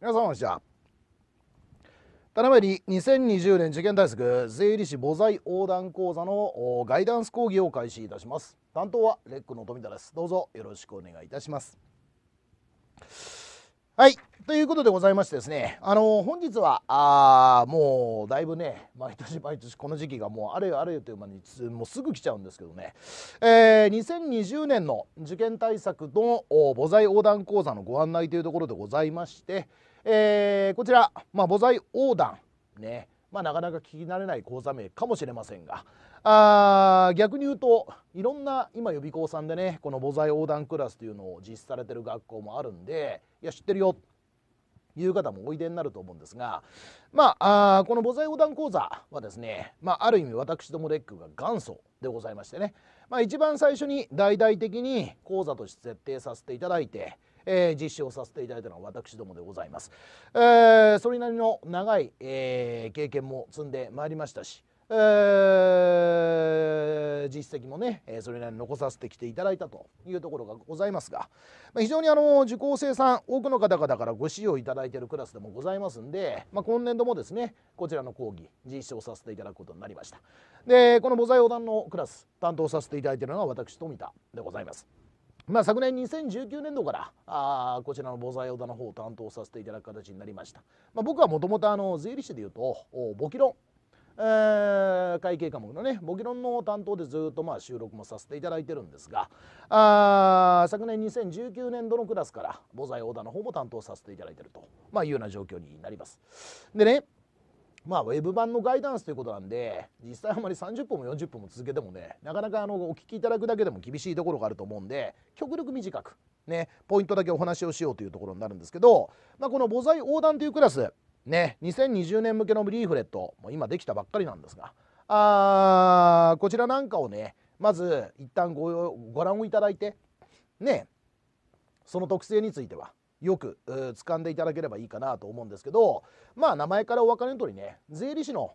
皆さんこんにちは七前り2020年受験対策税理士母財横断講座のガイダンス講義を開始いたします担当はレックの富田ですどうぞよろしくお願いいたしますはいということでございましてですねあの本日はあもうだいぶね毎年毎年この時期がもうあれよあれよという間にもうすぐ来ちゃうんですけどね、えー、2020年の受験対策の母財横断講座のご案内というところでございましてえー、こちら、まあ、母材横断ねまあ、なかなか聞き慣れない講座名かもしれませんがあ逆に言うといろんな今予備校さんでねこの母材横断クラスというのを実施されてる学校もあるんでいや知ってるよいう方もおいでになると思うんですが、まあ、あこの母材横断講座はですね、まあ、ある意味私どもレックが元祖でございましてね、まあ、一番最初に大々的に講座として設定させていただいてえー、実施をさせていただいたのは私どもでございます、えー、それなりの長い、えー、経験も積んでまいりましたしえー、実績もね、えー、それなりに残させてきていただいたというところがございますが、まあ、非常にあの受講生さん多くの方々からご使用いただいているクラスでもございますんで、まあ、今年度もですねこちらの講義実施をさせていただくことになりましたでこの母材横断のクラス担当させていただいているのは私富田でございますまあ、昨年2019年度からあこちらの防災用田の方を担当させていただく形になりました、まあ、僕はもともと税理士でいうと簿記論えー、会計科目のね簿記論の担当でずっとまあ収録もさせていただいてるんですがあ昨年2019年度のクラスから防災オーダーの方も担当させていただいてると、まあ、いうような状況になります。でねまあ、ウェブ版のガイダンスということなんで、実際あまり30分も40分も続けてもね、なかなかあのお聞きいただくだけでも厳しいところがあると思うんで、極力短く、ね、ポイントだけお話をしようというところになるんですけど、まあ、この母材横断というクラス、ね、2020年向けのリーフレット、もう今できたばっかりなんですが、あこちらなんかをね、まず一旦ごご覧をいただいて、ね、その特性については、よく掴んでいただければいいかなと思うんですけどまあ名前からお分かりの通りね税理士の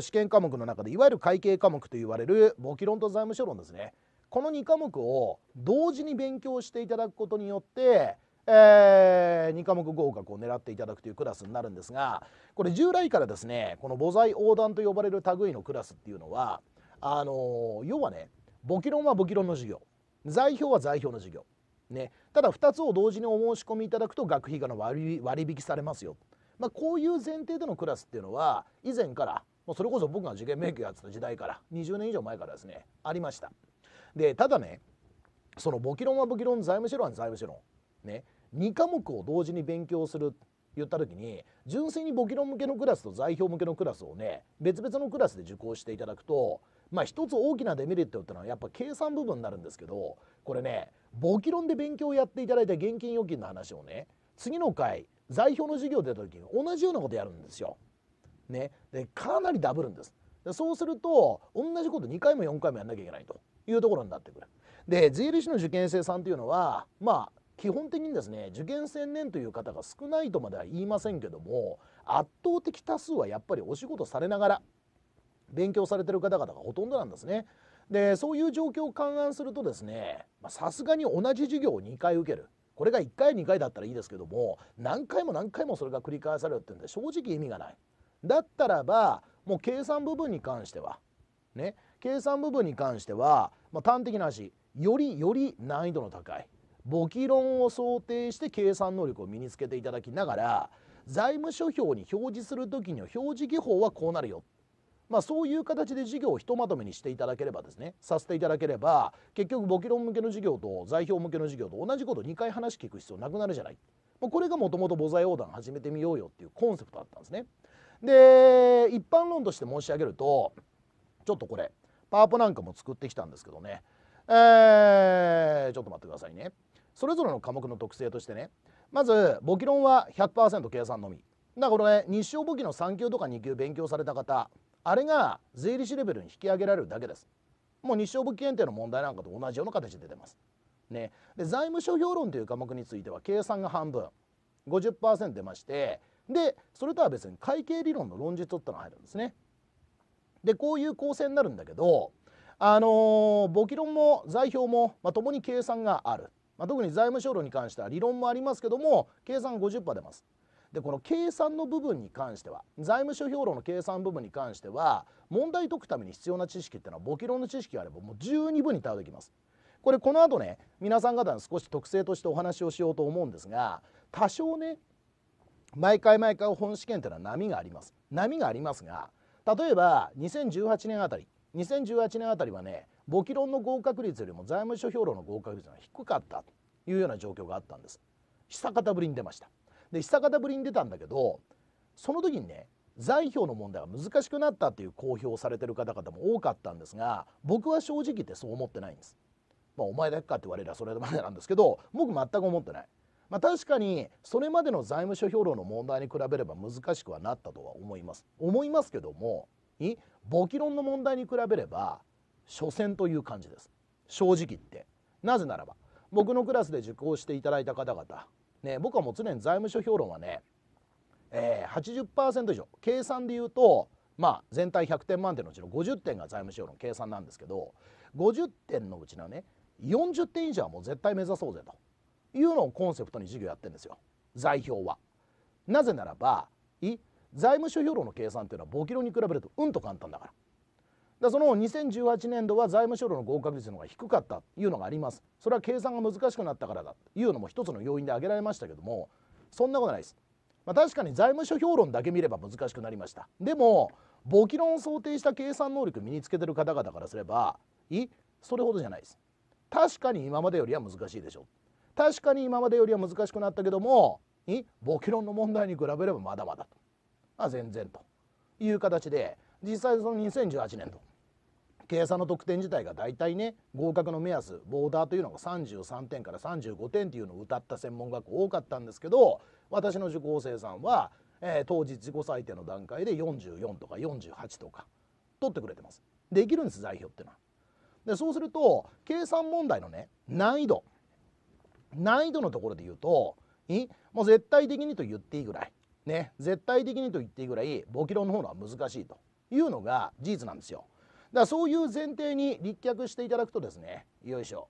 試験科目の中でいわゆる会計科目と言われる簿記論と財務諸論ですねこの2科目を同時に勉強していただくことによってえー、2科目合格を狙っていただくというクラスになるんですがこれ従来からですねこの母材横断と呼ばれる類のクラスっていうのはあのー、要はね簿記論は簿記論の授業財表は財表の授業ね、ただ2つを同時にお申し込みいただくと学費がの割引されますよ、まあ、こういう前提でのクラスっていうのは以前からそれこそ僕が受験勉強やってた時代から20年以上前からですねありましたでただねその簿記論は簿記論財務資論は財務資論ね2科目を同時に勉強する言った時に純粋に簿記論向けのクラスと財表向けのクラスをね別々のクラスで受講していただくとまあ一つ大きなデメリットっていうのはやっぱ計算部分になるんですけどこれね簿記論で勉強をやっていただいた現金預金の話をね次の回財表の授業出た時に同じようなことやるんですよ。ね、でかなりダブるんです。そうすると同じこと2回も4回もやんなきゃいけないというところになってくる。で税理士の受験生さんというのはまあ基本的にですね受験専念という方が少ないとまでは言いませんけども圧倒的多数はやっぱりお仕事されながら勉強されてる方々がほとんどなんですね。でそういう状況を勘案するとですねさすがに同じ授業を2回受けるこれが1回2回だったらいいですけども何回も何回もそれが繰り返されるっていうんで正直意味がないだったらばもう計算部分に関してはね計算部分に関しては、まあ、端的な話よりより難易度の高い簿記論を想定して計算能力を身につけていただきながら財務諸表に表示する時の表示技法はこうなるよまあ、そういう形で事業をひとまとめにしていただければですねさせていただければ結局簿記論向けの事業と財表向けの事業と同じこと2回話聞く必要なくなるじゃない、まあ、これがもともと母材横断始めてみようよっていうコンセプトだったんですね。で一般論として申し上げるとちょっとこれパワポなんかも作ってきたんですけどねえー、ちょっと待ってくださいねそれぞれの科目の特性としてねまず簿記論は100%計算のみだからこれ、ね、日照簿記の3級とか2級勉強された方あれが税理士レベルに引き上げられるだけですもう日照物検定の問題なんかと同じような形で出てます、ね、で財務諸表論という科目については計算が半分50%出ましてでそれとは別に会計理論の論述ってのが入るんですねでこういう構成になるんだけどあのー、簿記論も財表も、まあ、もに計算がある、まあ、特に財務省論に関しては理論もありますけども計算50%出ますでこの計算の部分に関しては財務諸表論の計算部分に関しては問題解くために必要な知識っていうのは簿記論の知識があればもう十二分に対応できます。これこの後ね皆さん方の少し特性としてお話をしようと思うんですが多少ね毎回毎回本試験っていうのは波があります波がありますが例えば2018年あたり2018年あたりはね簿記論の合格率よりも財務諸表論の合格率が低かったというような状況があったんです久方ぶりに出ましたで久方ぶりに出たんだけどその時にね財票の問題が難しくなったっていう公表をされてる方々も多かったんですが僕は正直言ってそう思ってないんです。まあ、お前だけかって言われればそれまでなんですけど僕全く思ってない。まあ、確かにそれまでの財務諸表論の問題に比べれば難しくはなったとは思います思いますけども簿記論の問題に比べれば所詮という感じです正直言ってなぜならば僕のクラスで受講していただいた方々ね、僕はもう常に財務諸評論はね、えー、80%以上計算で言うと、まあ、全体100点満点のうちの50点が財務諸評論計算なんですけど50点のうちのね40点以上はもう絶対目指そうぜというのをコンセプトに授業やってるんですよ財表は。なぜならばい財務諸評論の計算っていうのは簿記論に比べるとうんと簡単だから。だその2018年度は財務省の合格率の方が低かったというのがありますそれは計算が難しくなったからだというのも一つの要因で挙げられましたけどもそんなことないです、まあ、確かに財務省評論だけ見れば難しくなりましたでも簿記論を想定した計算能力身につけてる方々からすればいそれほどじゃないです確かに今までよりは難しいでしょ確かに今までよりは難しくなったけども簿記論の問題に比べればまだまだと、まあ、全然という形で実際その2018年度計算の得点自体が大体ね合格の目安ボーダーというのが33点から35点っていうのを歌った専門学校多かったんですけど私の受講生さんは、えー、当時自己採点の段階で44とか48とか取ってくれてます。できるんです代表ってのは。でそうすると計算問題のね難易度難易度のところで言うともう絶対的にと言っていいぐらいね絶対的にと言っていいぐらい簿記論の方のは難しいというのが事実なんですよ。だからそういう前提に立脚していただくとですねよいしょ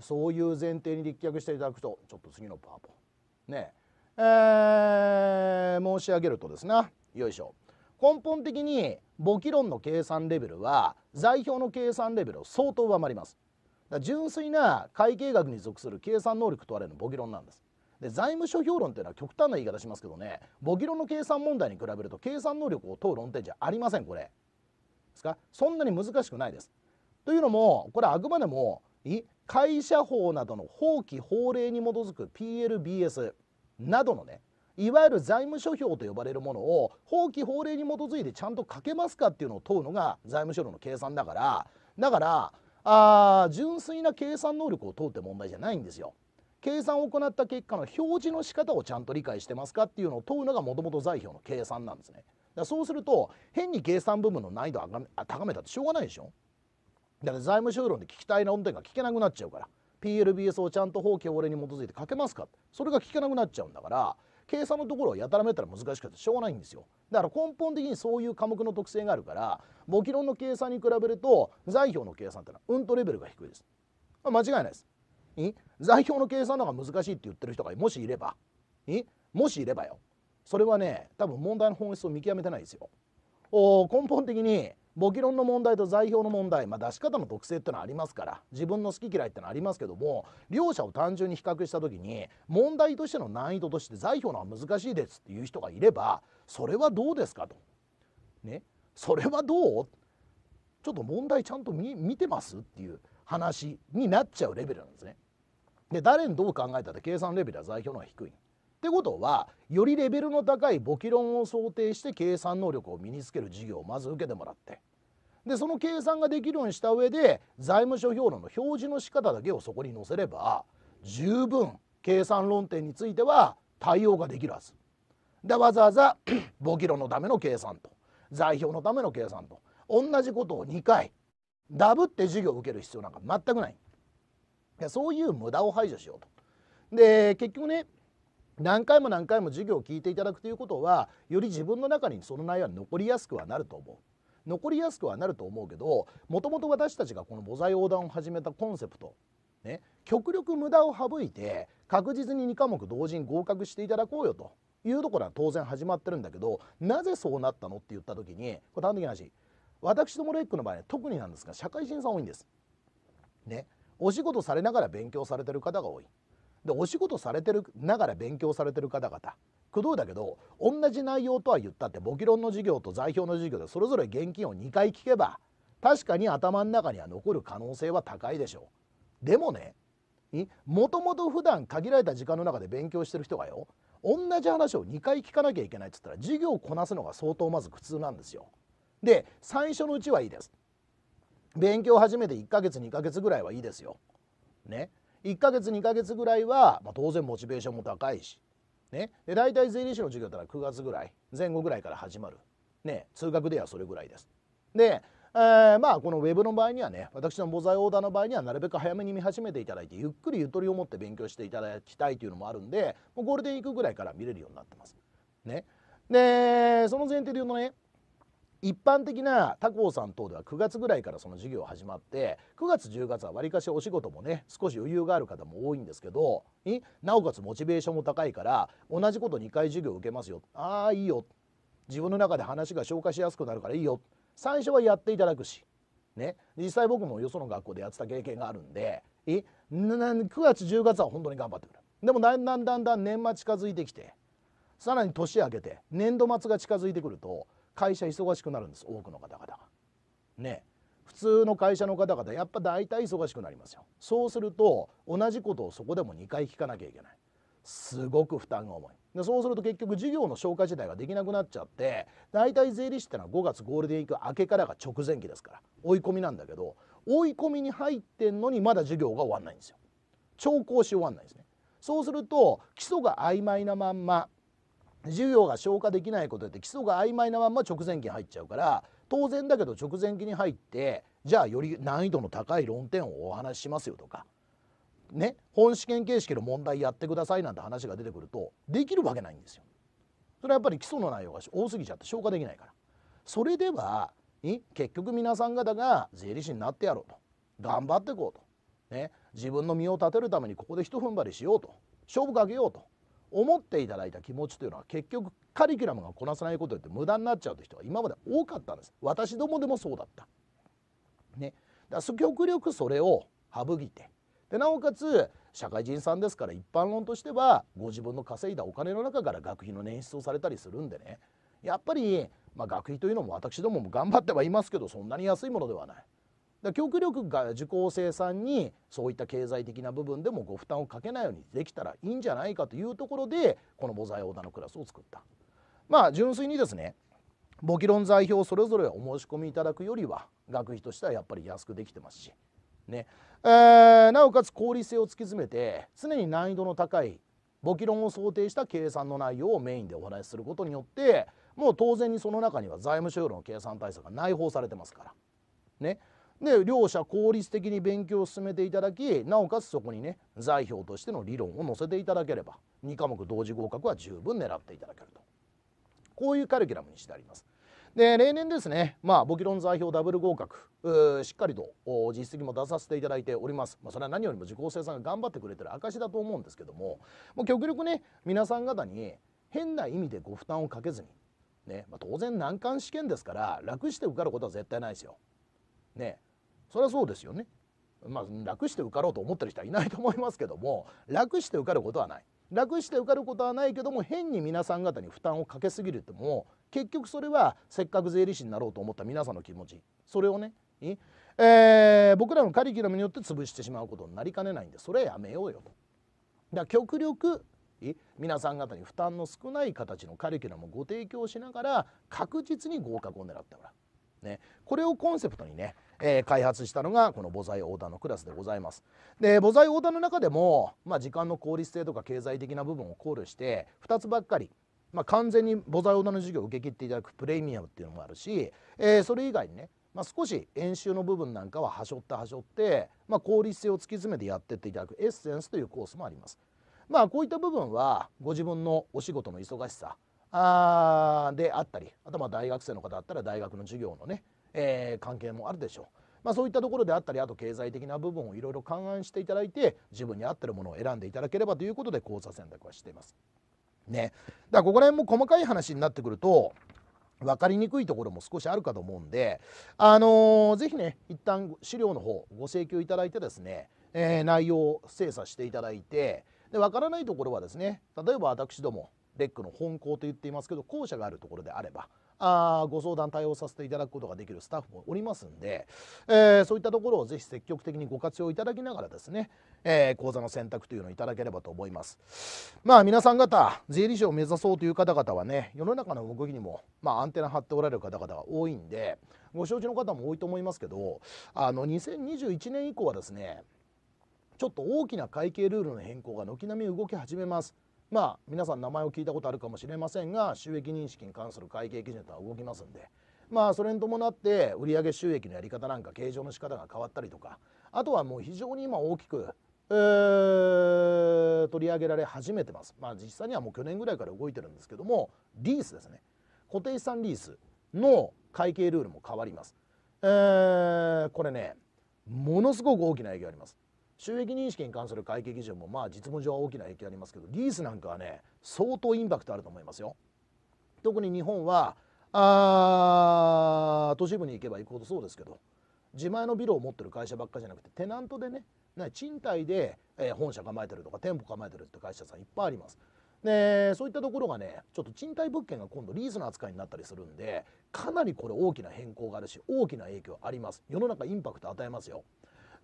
そういう前提に立脚していただくとちょっと次のパワポねえー、申し上げるとですねよいしょ根本的に簿記論の計算レベルは財表の計算レベルを相当上回ります純粋な会計学に属する計算能力問われるの簿記論なんですで財務諸評論っていうのは極端な言い方しますけどね簿記論の計算問題に比べると計算能力を問う論点じゃありませんこれですかそんなに難しくないですというのもこれあくまでも会社法などの法規法令に基づく PLBS などのねいわゆる財務諸表と呼ばれるものを法規法令に基づいてちゃんと書けますかっていうのを問うのが財務諸表の計算だからだからあ純粋な計算能力を問うって問題じゃないんですよ。計算を行った結果の表示の仕方をちゃんと理解してますかっていうのを問うのがもともと財表の計算なんですねだそうすると変に計算部分の難易度を高めたってしょうがないでしょだから財務諸論で聞きたいな音点が聞けなくなっちゃうから PLBS をちゃんと法規法令に基づいて書けますかそれが聞けなくなっちゃうんだから計算のところをやたらめたら難しくてしょうがないんですよだから根本的にそういう科目の特性があるから簿記論の計算に比べると財表の計算ってのはうんとレベルが低いです、まあ、間違いないです座標の計算の方が難しいって言ってる人がもしいればもしいればよそれはね多分問題の本質を見極めてないですよ。お根本的に簿記論の問題と座標の問題、まあ、出し方の特性ってのはありますから自分の好き嫌いってのはありますけども両者を単純に比較した時に問題としての難易度として座標のは難しいですっていう人がいればそれはどうですかと。ねそれはどうちょっと問題ちゃんと見てますっていう話になっちゃうレベルなんですね。で誰にどう考えたって計算レベルは代表の方が低い。ってことはよりレベルの高い簿記論を想定して計算能力を身につける授業をまず受けてもらってでその計算ができるようにした上で財務諸表論の表示の仕方だけをそこに載せれば十分計算論点については対応ができるはず。でわざわざ 簿記論のための計算と財表のための計算と同じことを2回ダブって授業を受ける必要なんか全くないいやそういう無駄を排除しようと。で結局ね何回も何回も授業を聞いていただくということはより自分の中にその内容は残りやすくはなると思う。残りやすくはなると思うけどもともと私たちがこの母材横断を始めたコンセプト、ね、極力無駄を省いて確実に2科目同時に合格していただこうよというところは当然始まってるんだけどなぜそうなったのって言った時にこれ単的な話私どもレックの場合は特になんですが社会人さん多いんです。ね、お仕事されながら勉強されてる方が多い。でお仕事されてるながら勉強されてる方々くどいだけど同じ内容とは言ったって簿記論の授業と財表の授業でそれぞれ現金を2回聞けば確かに頭の中には残る可能性は高いでしょう。でもねもともと普段限られた時間の中で勉強してる人がよ同じ話を2回聞かなきゃいけないっつったら授業をこなすのが相当まず苦痛なんですよ。で最初のうちはいいです勉強始めて1ヶ月2ヶ月ぐらいはいいですよ。ね1ヶ月2ヶ月ぐらいは、まあ、当然モチベーションも高いし、ね、で大体税理士の授業だったら9月ぐらい前後ぐらいから始まる、ね、通学ではそれぐらいです。で、えー、まあこのウェブの場合にはね私の母材オーダーの場合にはなるべく早めに見始めていただいてゆっくりゆとりを持って勉強していただきたいというのもあるんでもうゴールデンウィークぐらいから見れるようになってます。ね、でその前提で言うとね一般的な他校さん等では9月ぐらいからその授業始まって9月10月はわりかしお仕事もね少し余裕がある方も多いんですけどなおかつモチベーションも高いから同じこと2回授業受けますよああいいよ自分の中で話が消化しやすくなるからいいよ最初はやっていただくし、ね、実際僕もよその学校でやってた経験があるんでえ9月10月は本当に頑張ってくるでもだんだんだんだん年末近づいてきてさらに年明けて年度末が近づいてくると会社忙しくなるんです多くの方々が。ね普通の会社の方々やっぱ大体忙しくなりますよ。そうすると同じことをそこでも2回聞かなきゃいけない。すごく負担が重いでそうすると結局事業の紹介自体ができなくなっちゃって大体税理士ってのは5月ゴールデンウィーク明けからが直前期ですから追い込みなんだけど追い込みに入ってんのにまだ事業が終わんないんですよ。調校し終わんないですね。そうすると基礎が曖昧なまんま授業が消化できないことって基礎が曖昧なまんま直前期に入っちゃうから当然だけど直前期に入ってじゃあより難易度の高い論点をお話ししますよとかね本試験形式の問題やってくださいなんて話が出てくるとできるわけないんですよ。それはやっぱり基礎の内容が多すぎちゃって消化できないから。それでは結局皆さん方が税理士になってやろうと頑張っていこうと、ね、自分の身を立てるためにここで一踏ん張りしようと勝負かけようと思っていただいた気持ちというのは結局カリキュラムがこなさないことって無駄になっちゃうという人が今まで多かったんです私どもでもそうだった。ね、だから極力それを省いてでなおかつ社会人さんですから一般論としてはご自分の稼いだお金の中から学費の捻出をされたりするんでねやっぱり、まあ、学費というのも私どもも頑張ってはいますけどそんなに安いものではない。だ力が受講生さんにそういった経済的な部分でもご負担をかけないようにできたらいいんじゃないかというところでこの母材オーダーのクラスを作ったまあ純粋にですね簿記論材表それぞれお申し込みいただくよりは学費としてはやっぱり安くできてますしねえー、なおかつ効率性を突き詰めて常に難易度の高い簿記論を想定した計算の内容をメインでお話しすることによってもう当然にその中には財務省の計算対策が内包されてますからね、で両者効率的に勉強を進めていただきなおかつそこにね財票としての理論を載せていただければ2科目同時合格は十分狙っていただけるとこういうカリキュラムにしてあります。で例年ですね、まあ、簿記論座標ダブル合格しっかりと実績も出させていただいております、まあ、それは何よりも受講生さんが頑張ってくれてる証だと思うんですけどももう極力ね皆さん方に変な意味でご負担をかけずに、ねまあ、当然難関試験ですから楽して受かることは絶対ないですよ。ね、それはそうですよね。まあ、楽して受かろうと思ってる人はいないと思いますけども楽して受かることはない楽して受かることはないけども変に皆さん方に負担をかけすぎるっても結局それはせっかく税理士になろうと思った皆さんの気持ちそれをねえー、僕らのカリキュラムによって潰してしまうことになりかねないんでそれはやめようよと。だ極力皆さん方に負担の少ない形のカリキュラムをご提供しながら確実に合格を狙ってもらう、ね、これをコンセプトにねえー、開発したのがこの母材オーダーのクラスでございます。で母材オーダーの中でも、まあ、時間の効率性とか経済的な部分を考慮して2つばっかりまあ、完全に母材オーダーの授業を受け切っていただくプレミアムっていうのもあるし、えー、それ以外にね、まあ、少し演習の部分なんかははしょってはしょって、まあ、効率性を突き詰めてやってっていただくエッセンスというコースもあります。まあ、こういった部分はご自分のお仕事の忙しさあであったりあとまあ大学生の方だったら大学の授業のねえー、関係もあるでしょう。まあ、そういったところであったりあと経済的な部分をいろいろ勘案していただいて自分に合ってるものを選んでいただければということで口座選択はしています。ね、だからここら辺も細かい話になってくると分かりにくいところも少しあるかと思うんで、あのー、ぜひね一旦資料の方ご請求いただいてですね、えー、内容を精査していただいてで分からないところはですね例えば私どもレックの本校と言っていますけど校舎があるところであればあご相談対応させていただくことができるスタッフもおりますんで、えー、そういったところをぜひ積極的にご活用いただきながらですね、えー、講座の選択というのをいただければと思いますまあ皆さん方税理士を目指そうという方々はね世の中の動きにも、まあ、アンテナ張っておられる方々が多いんでご承知の方も多いと思いますけどあの2021年以降はですねちょっと大きな会計ルールの変更が軒並み動き始めますまあ皆さん名前を聞いたことあるかもしれませんが収益認識に関する会計基準とは動きますんでまあそれに伴って売上収益のやり方なんか計上の仕方が変わったりとかあとはもう非常に今大きく、えー、取り上げられ始めてますまあ実際にはもう去年ぐらいから動いてるんですけどもリースですね固定資産リースの会計ルールも変わります、えー、これねものすごく大きな影響あります収益認識に関する会計基準もまあ実務上は大きな影響ありますけどリースなんかはね相当インパクトあると思いますよ。特に日本はあ都市部に行けば行くほどそうですけど自前のビルを持ってる会社ばっかじゃなくてテナントでね賃貸で本社構えてるとか店舗構えてるって会社さんいっぱいあります。でそういったところがねちょっと賃貸物件が今度リースの扱いになったりするんでかなりこれ大きな変更があるし大きな影響あります世の中インパクト与えますよ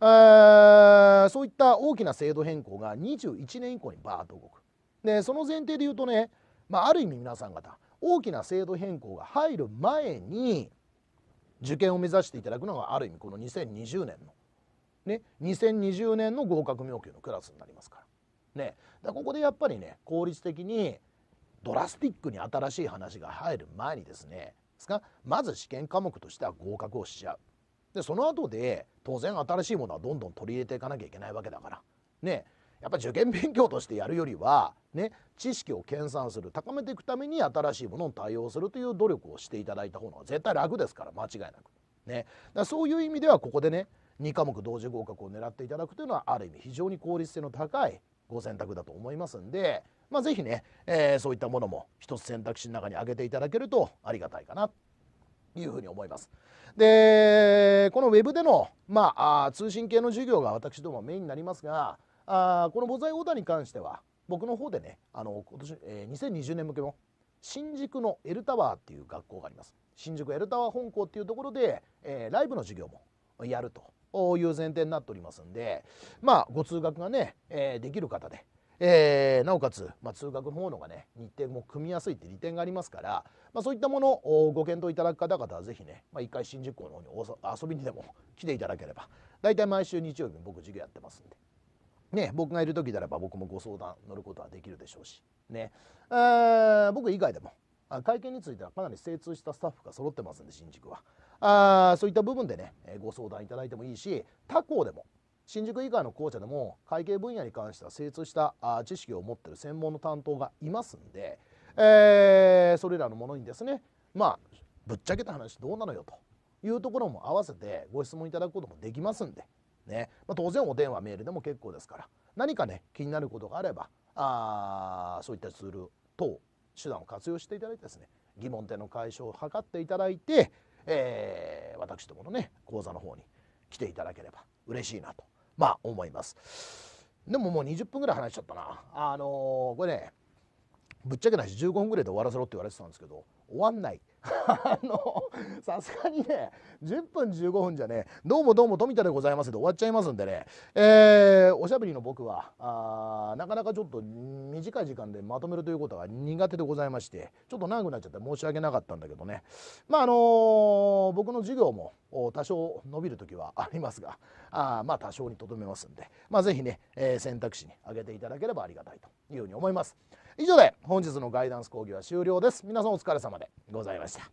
そういった大きな制度変更が21年以降にバーッと動くでその前提で言うとね、まあ、ある意味皆さん方大きな制度変更が入る前に受験を目指していただくのがある意味この2020年のね2020年の合格要求のクラスになりますからねだここでやっぱりね効率的にドラスティックに新しい話が入る前にですねですまず試験科目としては合格をしちゃうでその後で当然新しいものはどんどん取り入れていかなきゃいけないわけだからねやっぱ受験勉強としてやるよりは、ね、知識を研鑽する高めていくために新しいものに対応するという努力をしていただいた方が絶対楽ですから間違いなく。ね、だそういう意味ではここでね2科目同時合格を狙っていただくというのはある意味非常に効率性の高いご選択だと思いますんで、まあ、是非ね、えー、そういったものも一つ選択肢の中に挙げていただけるとありがたいかないうふうに思います。でこのウェブでの、まあ、通信系の授業が私どもメインになりますがあこの母材オーダーに関しては僕の方でねあの今年、えー、2020年向けの新宿の L タワーっていう学校があります新宿 L タワー本校っていうところで、えー、ライブの授業もやるという前提になっておりますんでまあご通学がね、えー、できる方でえー、なおかつ、まあ、通学の方のがね日程も組みやすいって利点がありますから、まあ、そういったものをご検討いただく方々は是非ね、まあ、一回新宿校の方に遊びにでも来ていただければ大体毎週日曜日に僕授業やってますんで。ね、僕がいる時あれば僕もご相談乗ることはできるでしょうし、ね、僕以外でも会見についてはかなり精通したスタッフが揃ってますんで新宿はあそういった部分でねご相談いただいてもいいし他校でも新宿以外の校舎でも会計分野に関しては精通した知識を持ってる専門の担当がいますんで、えー、それらのものにですねまあぶっちゃけた話どうなのよというところも合わせてご質問いただくこともできますんで、ねまあ、当然お電話メールでも結構ですから何かね気になることがあればあそういったツール等手段を活用していただいてですね疑問点の解消を図っていただいて、えー、私どものね講座の方に来ていただければ嬉しいなとまあ思いますでももう20分ぐらい話しちゃったなあのー、これねぶっちゃけないし15分ぐらいで終わらせろって言われてたんですけど終わんないあの、さすがにね、10分15分じゃね、どうもどうも富田でございますで終わっちゃいますんでね、えー、おしゃべりの僕は、あなかなかちょっと短い時間でまとめるということが苦手でございまして、ちょっと長くなっちゃって申し訳なかったんだけどね、まあ、あのー、僕の授業も多少伸びる時はありますが、あまあ、多少にとどめますんで、まあ、ぜひね、えー、選択肢に挙げていただければありがたいというふうに思います。以上で本日のガイダンス講義は終了です皆さんお疲れ様でございました